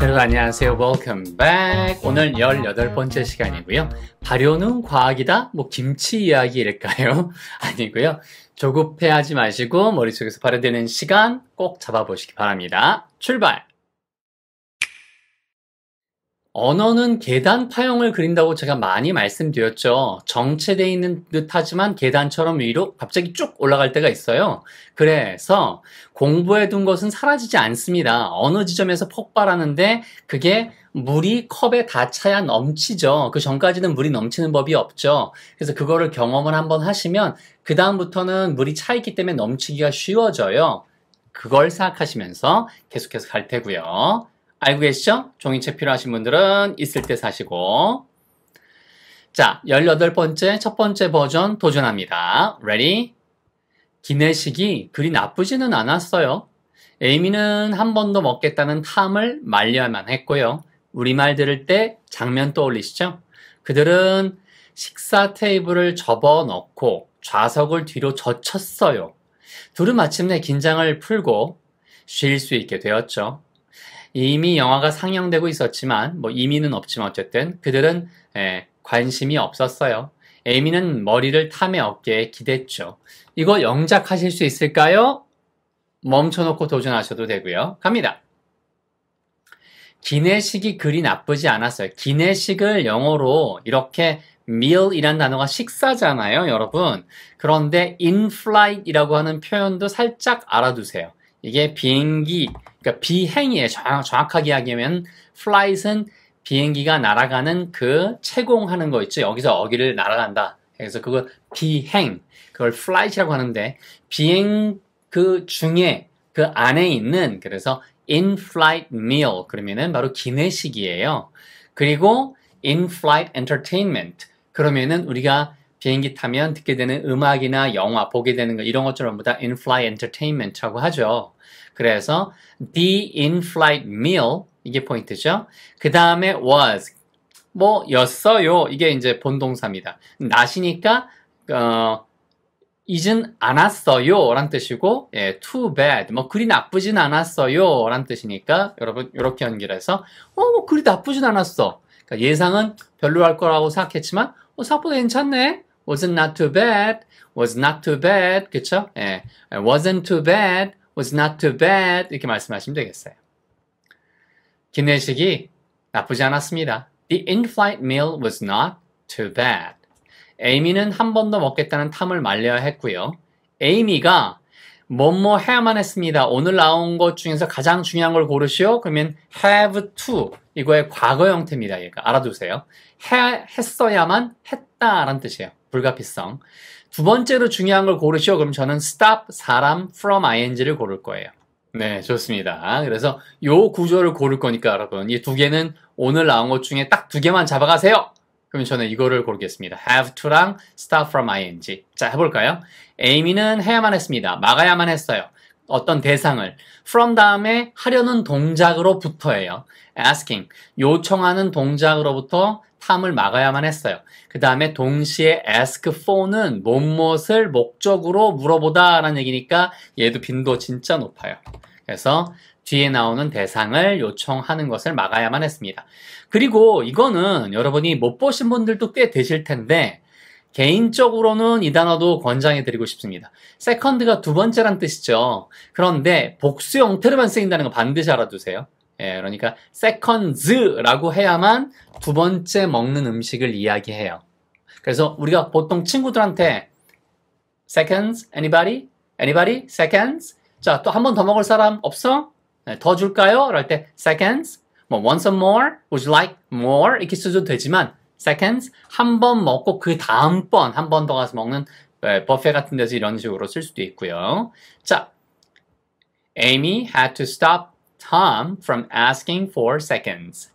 여러분 안녕하세요. Welcome back. 오늘 18번째 시간이고요. 발효는 과학이다? 뭐 김치 이야기일까요? 아니고요. 조급해하지 마시고 머릿속에서 발효되는 시간 꼭 잡아보시기 바랍니다. 출발! 언어는 계단 파형을 그린다고 제가 많이 말씀드렸죠. 정체되어 있는 듯하지만 계단처럼 위로 갑자기 쭉 올라갈 때가 있어요. 그래서 공부해 둔 것은 사라지지 않습니다. 어느 지점에서 폭발하는데 그게 물이 컵에 다 차야 넘치죠. 그 전까지는 물이 넘치는 법이 없죠. 그래서 그거를 경험을 한번 하시면 그 다음부터는 물이 차 있기 때문에 넘치기가 쉬워져요. 그걸 생각하시면서 계속해서 갈 테고요. 알고 계시죠? 종이책 필요하신 분들은 있을 때 사시고 자, 18번째 첫 번째 버전 도전합니다. Ready? 기내식이 그리 나쁘지는 않았어요. 에이미는 한 번도 먹겠다는 탐을 말려야만 했고요. 우리말 들을 때 장면 떠올리시죠? 그들은 식사 테이블을 접어넣고 좌석을 뒤로 젖혔어요. 둘은 마침내 긴장을 풀고 쉴 수 있게 되었죠. 이미 영화가 상영되고 있었지만 뭐 이미는 없지만 어쨌든 그들은 에, 예, 관심이 없었어요. 에미는 머리를 탐의 어깨에 기댔죠. 이거 영작하실 수 있을까요? 멈춰놓고 도전하셔도 되고요. 갑니다. 기내식이 그리 나쁘지 않았어요. 기내식을 영어로 이렇게 meal이란 단어가 식사잖아요, 여러분. 그런데 in flight이라고 하는 표현도 살짝 알아두세요. 이게 비행기, 그러니까 비행이에요. 정확, 하게 하면 flight은 비행기가 날아가는 그 채공하는 거 있죠. 여기서 어기를 날아간다. 그래서 그거 비행, 그걸 flight이라고 하는데 비행 그 중에 그 안에 있는 그래서 in-flight meal 그러면은 바로 기내식이에요. 그리고 in-flight entertainment 그러면은 우리가 비행기 타면 듣게 되는 음악이나 영화, 보게 되는 거 이런 것 전부 다 in-flight entertainment라고 하죠. 그래서 the in-flight meal 이게 포인트죠. 그 다음에 was 뭐 였어요. 이게 이제 본동사입니다. 나시니까 어, 잊은 않았어요 라는 뜻이고 예, too bad 뭐 그리 나쁘진 않았어요 라는 뜻이니까 여러분 이렇게 연결해서 어 뭐, 그리 나쁘진 않았어 그러니까 예상은 별로 할 거라고 생각했지만 어, 생각보다 괜찮네 wasn't not too bad, was not too bad, 그쵸? 예, wasn't too bad, was not too bad 이렇게 말씀하시면 되겠어요. 기내식이 나쁘지 않았습니다. The in-flight meal was not too bad. 에이미는 한 번 더 먹겠다는 탐을 말려야 했고요. 에이미가 뭐 뭐 해야만 했습니다. 오늘 나온 것 중에서 가장 중요한 걸 고르시오. 그러면 have to 이거의 과거 형태입니다. 그러니까 알아두세요. 해, 했어야만 했다라는 뜻이에요. 불가피성. 두 번째로 중요한 걸 고르시오. 그럼 저는 stop 사람 from ing를 고를 거예요. 네, 좋습니다. 그래서 요 구조를 고를 거니까 여러분 이 두 개는 오늘 나온 것 중에 딱 두 개만 잡아가세요. 그럼 저는 이거를 고르겠습니다. have to랑 stop from ing. 자, 해볼까요? a m y 는 해야만 했습니다. 막아야만 했어요. 어떤 대상을 from 다음에 하려는 동작으로부터예요. asking 요청하는 동작으로부터 탐을 막아야만 했어요. 그 다음에 동시에 ask for는 무엇을 목적으로 물어보다 라는 얘기니까 얘도 빈도 진짜 높아요. 그래서 뒤에 나오는 대상을 요청하는 것을 막아야만 했습니다. 그리고 이거는 여러분이 못 보신 분들도 꽤 되실 텐데 개인적으로는 이 단어도 권장해 드리고 싶습니다. 세컨드가 두 번째란 뜻이죠. 그런데 복수 형태로만 쓰인다는 거 반드시 알아두세요. 예, 그러니까 세컨즈라고 해야만 두 번째 먹는 음식을 이야기해요. 그래서 우리가 보통 친구들한테 seconds, anybody, anybody, seconds. 자, 또 한 번 더 먹을 사람 없어? 네, 더 줄까요? 할때 seconds, 뭐 want some more, would you like more 이렇게 써도 되지만 seconds 한 번 먹고 그 다음번 한 번 더 가서 먹는 네, 버페 같은 데서 이런 식으로 쓸 수도 있고요. 자, Amy had to stop Tom from asking for seconds.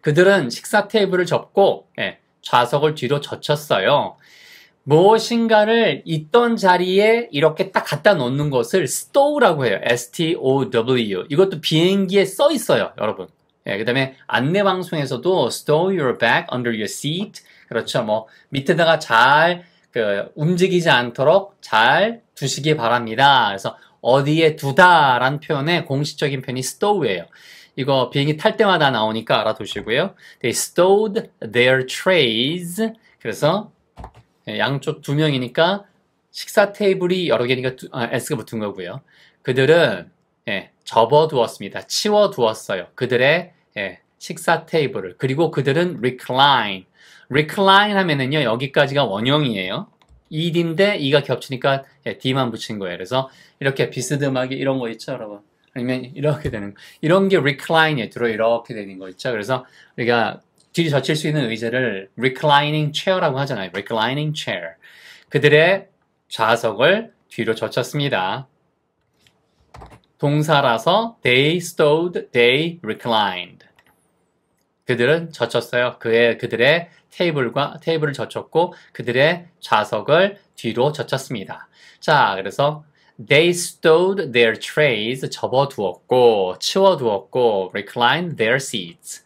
그들은 식사 테이블을 접고 네, 좌석을 뒤로 젖혔어요. 무엇인가를 있던 자리에 이렇게 딱 갖다 놓는 것을 stow라고 해요. S-T-O-W. 이것도 비행기에 써 있어요, 여러분. 예, 그 다음에 안내 방송에서도 stow your bag under your seat. 그렇죠. 뭐, 밑에다가 잘, 그, 움직이지 않도록 잘 두시기 바랍니다. 그래서 어디에 두다란 표현의 공식적인 표현이 stow예요. 이거 비행기 탈 때마다 나오니까 알아두시고요. They stowed their trays. 그래서 예, 양쪽 두 명이니까 식사 테이블이 여러 개니까 두, 아, S가 붙은 거고요. 그들은 예, 접어두었습니다. 치워두었어요. 그들의 예, 식사 테이블을. 그리고 그들은 recline. recline 하면은요, 여기까지가 원형이에요. 2D인데 2가 겹치니까 예, D만 붙인 거예요. 그래서 이렇게 비스듬하게 이런 거 있죠, 여러분? 아니면 이렇게 되는 거. 이런 게 recline에 들어 이렇게 되는 거 있죠. 그래서 우리가 뒤로 젖힐 수 있는 의자를 reclining chair라고 하잖아요. reclining chair. 그들의 좌석을 뒤로 젖혔습니다. 동사라서 they stowed, they reclined. 그들은 젖혔어요. 그의 그들의 테이블과 테이블을 젖혔고 그들의 좌석을 뒤로 젖혔습니다. 자, 그래서 They stowed their trays 접어두었고 치워두었고 reclined their seats.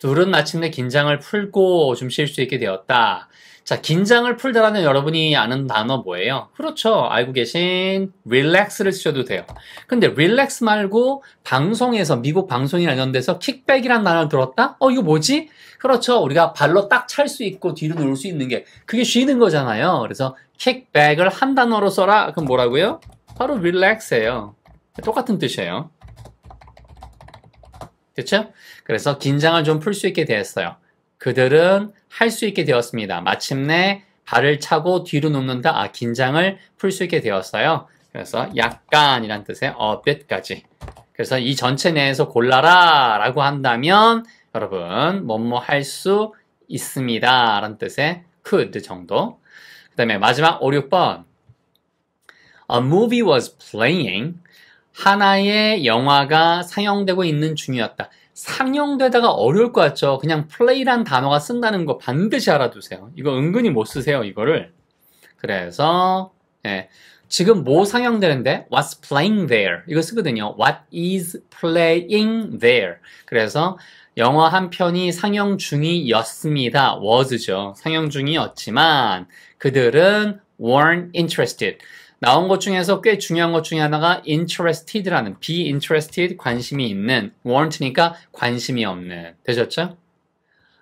둘은 마침내 긴장을 풀고 좀 쉴 수 있게 되었다. 자, 긴장을 풀다라는 여러분이 아는 단어 뭐예요? 그렇죠. 알고 계신 relax를 쓰셔도 돼요. 근데 relax 말고 방송에서 미국 방송이나 이런 데서 킥백이란 단어를 들었다? 어, 이거 뭐지? 그렇죠. 우리가 발로 딱 찰 수 있고 뒤로 누울 수 있는 게 그게 쉬는 거잖아요. 그래서 킥백을 한 단어로 써라. 그럼 뭐라고요? 바로 relax예요. 똑같은 뜻이에요. 그렇죠? 그래서 긴장을 좀 풀 수 있게 되었어요. 그들은 할 수 있게 되었습니다. 마침내 발을 차고 뒤로 눕는다. 아, 긴장을 풀 수 있게 되었어요. 그래서 약간이란 뜻의 a bit까지. 그래서 이 전체 내에서 골라라 라고 한다면 여러분, 뭐뭐 할 수 있습니다. 라는 뜻의 could 정도. 그 다음에 마지막 5, 6번. A movie was playing. 하나의 영화가 상영되고 있는 중이었다. 상용되다가 어려울 것 같죠. 그냥 플레이란 단어가 쓴다는 거 반드시 알아두세요. 이거 은근히 못 쓰세요, 이거를. 그래서 예, 지금 뭐상영되는데 what's playing there 이거 쓰거든요. what is playing there 그래서 영화 한 편이 상영 중이었습니다. was죠. 상영 중이었지만 그들은 weren't interested 나온 것 중에서 꽤 중요한 것 중에 하나가 interested라는 be interested 관심이 있는 want니까 관심이 없는 되셨죠?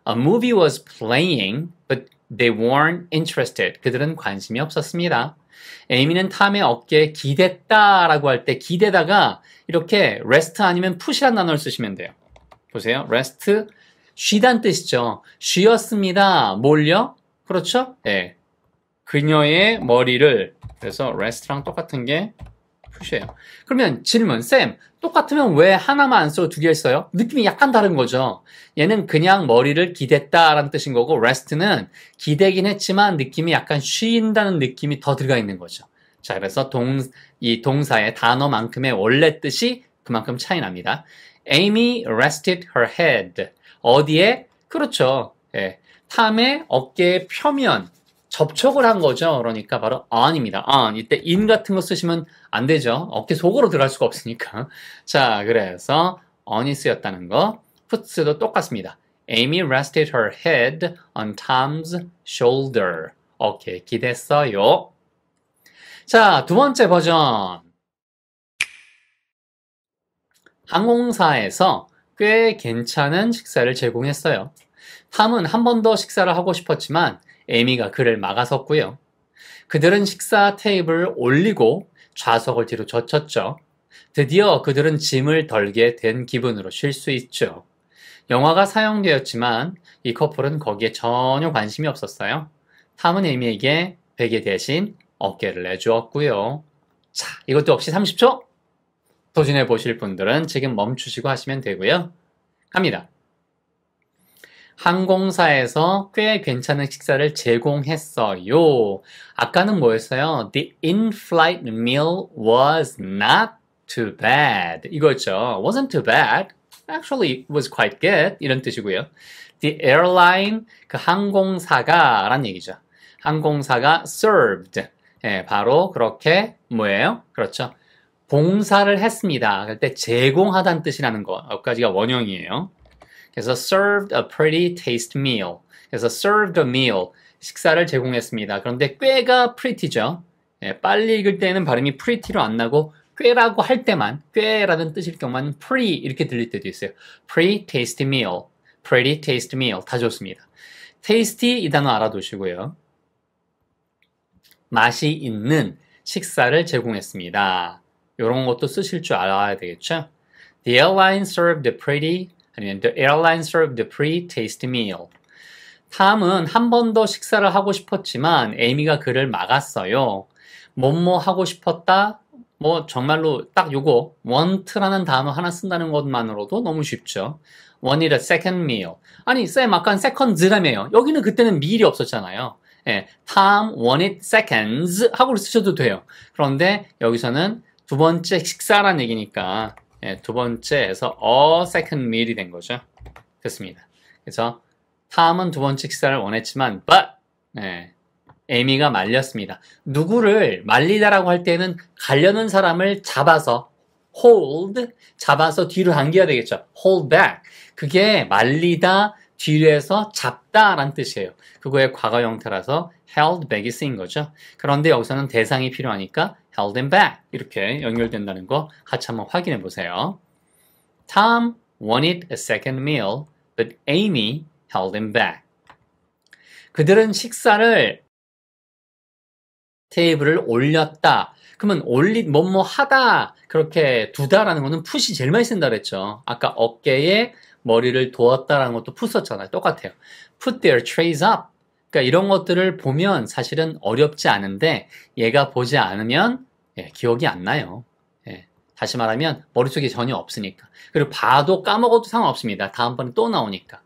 A movie was playing but they weren't interested. 그들은 관심이 없었습니다. 에이미는 탐의 어깨에 기댔다라고 할 때 기대다가 이렇게 rest 아니면 push란 단어를 쓰시면 돼요. 보세요. rest 쉬단 뜻이죠. 쉬었습니다. 몰려? 그렇죠? 예. 네. 그녀의 머리를 그래서 rest랑 똑같은 게 푸시예요. 그러면 질문 쌤 똑같으면 왜 하나만 안 쓰고 두개 써요? 느낌이 약간 다른 거죠. 얘는 그냥 머리를 기댔다라는 뜻인 거고 rest는 기대긴 했지만 느낌이 약간 쉬인다는 느낌이 더 들어가 있는 거죠. 자 그래서 동 이 동사의 단어만큼의 원래 뜻이 그만큼 차이 납니다. Amy rested her head 어디에 그렇죠. 예. 탐의 어깨의 표면 접촉을 한 거죠. 그러니까 바로 on입니다. on. 이때 in 같은 거 쓰시면 안 되죠. 어깨 속으로 들어갈 수가 없으니까. 자, 그래서 on이 쓰였다는 거. 푸츠도 똑같습니다. Amy rested her head on Tom's shoulder. 오케이, 기대했어요. 자, 두 번째 버전. 항공사에서 꽤 괜찮은 식사를 제공했어요. 탐은 한 번 더 식사를 하고 싶었지만 에미가 그를 막아섰고요. 그들은 식사 테이블을 올리고 좌석을 뒤로 젖혔죠. 드디어 그들은 짐을 덜게 된 기분으로 쉴 수 있죠. 영화가 사용되었지만 이 커플은 거기에 전혀 관심이 없었어요. 탐은 에미에게 베개 대신 어깨를 내주었고요. 자, 이것도 없이 30초? 도전해 보실 분들은 지금 멈추시고 하시면 되고요. 갑니다. 항공사에서 꽤 괜찮은 식사를 제공했어요. 아까는 뭐였어요? The in-flight meal was not too bad. 이거죠. wasn't too bad. actually it was quite good. 이런 뜻이고요. The airline, 그 항공사가 라는 얘기죠. 항공사가 served. 예, 바로 그렇게 뭐예요? 그렇죠. 봉사를 했습니다. 그때 제공하다는 뜻이라는 것까지가 어, 원형이에요. 그래서 served a pretty taste meal. 그래서 served a meal. 식사를 제공했습니다. 그런데 꽤가 pretty죠. 예, 빨리 읽을 때는 발음이 pretty로 안 나고 꽤라고 할 때만 꽤라는 뜻일 경우만 p r e 이렇게 들릴 때도 있어요. pretty t a s t e meal, pretty t a s t e meal 다 좋습니다. tasty 이 단어 알아두시고요. 맛이 있는 식사를 제공했습니다. 이런 것도 쓰실 줄 알아야 되겠죠? The airline served a pretty 아니면 The airline served a pre-taste meal. 탐은 한 번 더 식사를 하고 싶었지만 에이미가 그를 막았어요. 뭐뭐 하고 싶었다. 뭐 정말로 딱 요거 want라는 단어 하나 쓴다는 것만으로도 너무 쉽죠. wanted a second meal. 아니 쌤 아까 seconds라며요. 여기는 그때는 미리 없었잖아요. 예, time wanted seconds 하고 쓰셔도 돼요. 그런데 여기서는 두 번째 식사란 얘기니까 예, 두 번째에서 a second meal이 된 거죠. 됐습니다. 그래서 탐은 두 번째 식사를 원했지만 but 예, 에미가 말렸습니다. 누구를 말리다라고 할 때는 가려는 사람을 잡아서 hold 잡아서 뒤로 당겨야 되겠죠. hold back 그게 말리다 뒤로 해서 잡다라는 뜻이에요. 그거의 과거 형태라서 held back이 쓰인 거죠. 그런데 여기서는 대상이 필요하니까 held him back. 이렇게 연결된다는 거 같이 한번 확인해 보세요. Tom wanted a second meal, but Amy held him back. 그들은 식사를 테이블을 올렸다. 그러면 올리 뭐뭐 뭐 하다 그렇게 두다라는 거는 푸시 제일 많이 쓴다 그랬죠. 아까 어깨에 머리를 도었다라는 것도 푸었잖아요. 똑같아요. Put their trays up. 그러니까 이런 것들을 보면 사실은 어렵지 않은데 얘가 보지 않으면 예, 기억이 안 나요. 예, 다시 말하면 머릿속에 전혀 없으니까. 그리고 봐도 까먹어도 상관없습니다. 다음번에 또 나오니까.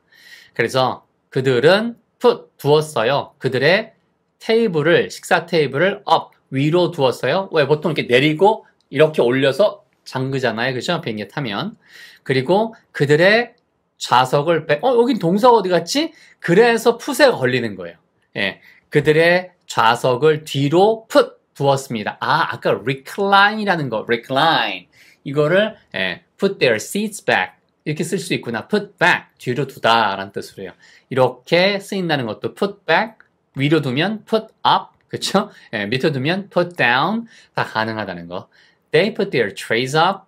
그래서 그들은 풋 두었어요. 그들의 테이블을 식사 테이블을 업 위로 두었어요. 왜 보통 이렇게 내리고 이렇게 올려서 잠그잖아요. 그죠? 렇 비행기 타면. 그리고 그들의 좌석을 빼, 어, 여긴 동서 어디 갔지? 그래서 풋에 걸리는 거예요. 예. 그들의 좌석을 뒤로 풋 두었습니다. 아, 아까 recline이라는 거, recline. 이거를 예, put their seats back. 이렇게 쓸 수 있구나. put back. 뒤로 두다. 라는 뜻으로 요 이렇게 쓰인다는 것도 put back. 위로 두면 put up. 그쵸? 예, 밑으로 두면 put down. 다 가능하다는 거. They put their trays up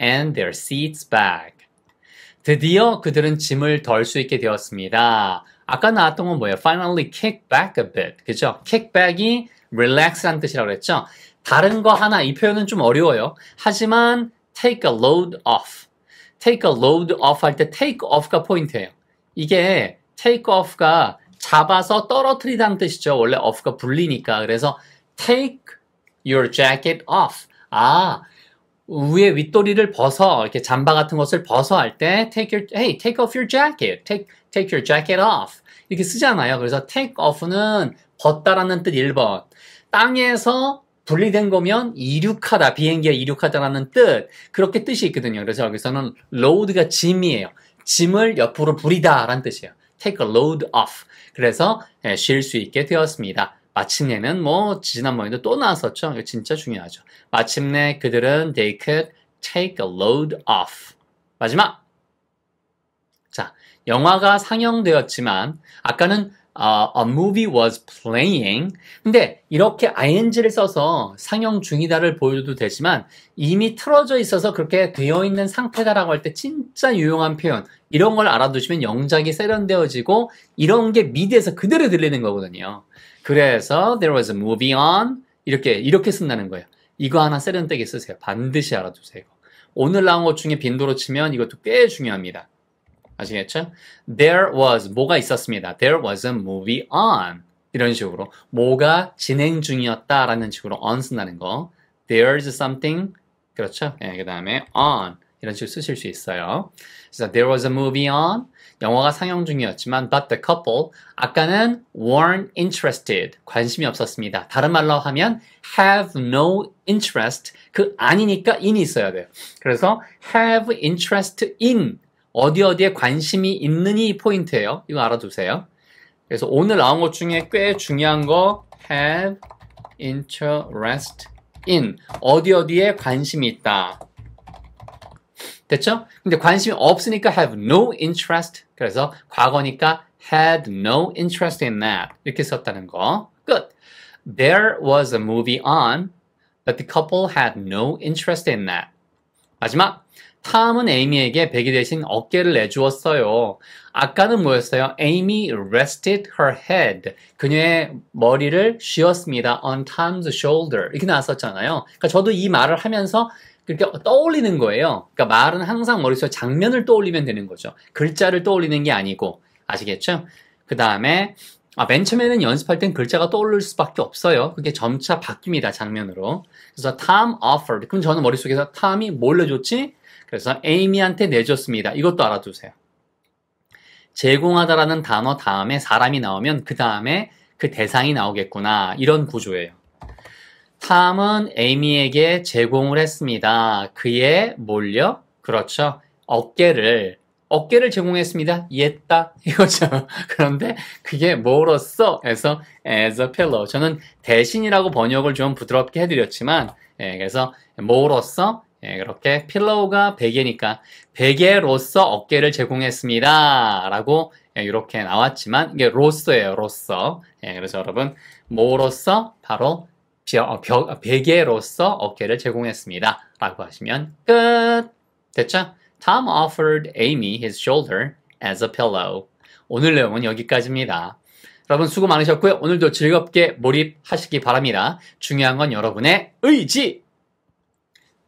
and their seats back. 드디어 그들은 짐을 덜 수 있게 되었습니다. 아까 나왔던 건 뭐예요? Finally kick back a bit. 그죠? kick back이 relax란 뜻이라고 그랬죠. 다른 거 하나 이 표현은 좀 어려워요. 하지만 take a load off. take a load off 할 때 take off가 포인트예요. 이게 take off가 잡아서 떨어뜨리다는 뜻이죠. 원래 off가 불리니까. 그래서 take your jacket off. 아, 위에 윗도리를 벗어 이렇게 잠바 같은 것을 벗어 할 때 take your hey take off your jacket take take your jacket off 이렇게 쓰잖아요. 그래서 take off는 벗다라는 뜻 1번. 땅에서 분리된 거면 이륙하다, 비행기가 이륙하다라는 뜻, 그렇게 뜻이 있거든요. 그래서 여기서는 load가 짐이에요. 짐을 옆으로 부리다라는 뜻이에요. take a load off. 그래서 예, 쉴수 있게 되었습니다. 마침내는 뭐 지난번에도 또 나왔었죠. 이거 진짜 중요하죠. 마침내 그들은 they could take a load off. 마지막. 자, 영화가 상영되었지만 아까는 uh, a movie was playing. 근데 이렇게 ing를 써서 상영 중이다를 보여도 되지만 이미 틀어져 있어서 그렇게 되어 있는 상태다라고 할 때 진짜 유용한 표현. 이런 걸 알아두시면 영작이 세련되어지고 이런 게 미드에서 그대로 들리는 거거든요. 그래서 there was a movie on 이렇게 이렇게 쓴다는 거예요. 이거 하나 세련되게 쓰세요. 반드시 알아두세요. 오늘 나온 것 중에 빈도로 치면 이것도 꽤 중요합니다. 아시겠죠? There was 뭐가 있었습니다. There was a movie on 이런 식으로 뭐가 진행 중이었다라는 식으로 on 쓴다는 거. There's something 그렇죠? 네, 그 다음에 on 이런 식으로 쓰실 수 있어요. 그래서 there was a movie on 영화가 상영 중이었지만 but the couple 아까는 weren't interested 관심이 없었습니다. 다른 말로 하면 have no interest 그 아니니까 in이 있어야 돼요. 그래서 have interest in 어디 어디에 관심이 있느니 포인트예요. 이거 알아두세요. 그래서 오늘 나온 것 중에 꽤 중요한 거 have interest in 어디 어디에 관심이 있다. 됐죠? 근데 관심이 없으니까 have no interest. 그래서 과거니까 had no interest in that. 이렇게 썼다는 거. 끝. There was a movie on, but the couple had no interest in that. 마지막. 탐은 에이미에게 베개 대신 어깨를 내주었어요. 아까는 뭐였어요? Amy rested her head. 그녀의 머리를 쥐었습니다. on Tom's shoulder. 이렇게 나왔었잖아요. 그러니까 저도 이 말을 하면서 그렇게 떠올리는 거예요. 그러니까 말은 항상 머릿속에 장면을 떠올리면 되는 거죠. 글자를 떠올리는 게 아니고. 아시겠죠? 그 다음에 아, 맨 처음에는 연습할 땐 글자가 떠오를 수밖에 없어요. 그게 점차 바뀝니다, 장면으로. 그래서 Tom offered. 그럼 저는 머릿속에서 Tom이 뭘 내줬지? 그래서 에이미한테 내줬습니다. 이것도 알아두세요. 제공하다라는 단어 다음에 사람이 나오면 그 다음에 그 대상이 나오겠구나. 이런 구조예요. 탐은 에이미에게 제공을 했습니다. 그의 몰려, 그렇죠. 어깨를, 어깨를 제공했습니다. 이했다. 이거죠. 그런데 그게 뭐로써? 해서 as a pillow. 저는 대신이라고 번역을 좀 부드럽게 해드렸지만, 예, 그래서 뭐로써? 예, 그렇게 필로우가 베개니까 베개로서 어깨를 제공했습니다. 라고 예, 이렇게 나왔지만 이게 로서예요. 로서. 예, 그래서 여러분 뭐로서 바로 벼, 어, 벼, 베개로서 어깨를 제공했습니다. 라고 하시면 끝! 됐죠? Tom offered Amy his shoulder as a pillow. 오늘 내용은 여기까지입니다. 여러분 수고 많으셨고요. 오늘도 즐겁게 몰입하시기 바랍니다. 중요한 건 여러분의 의지!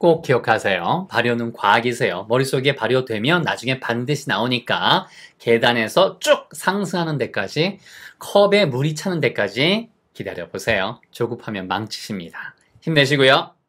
꼭 기억하세요. 발효는 과학이세요. 머릿속에 발효되면 나중에 반드시 나오니까 계단에서 쭉 상승하는 데까지 컵에 물이 차는 데까지 기다려보세요. 조급하면 망치십니다. 힘내시고요.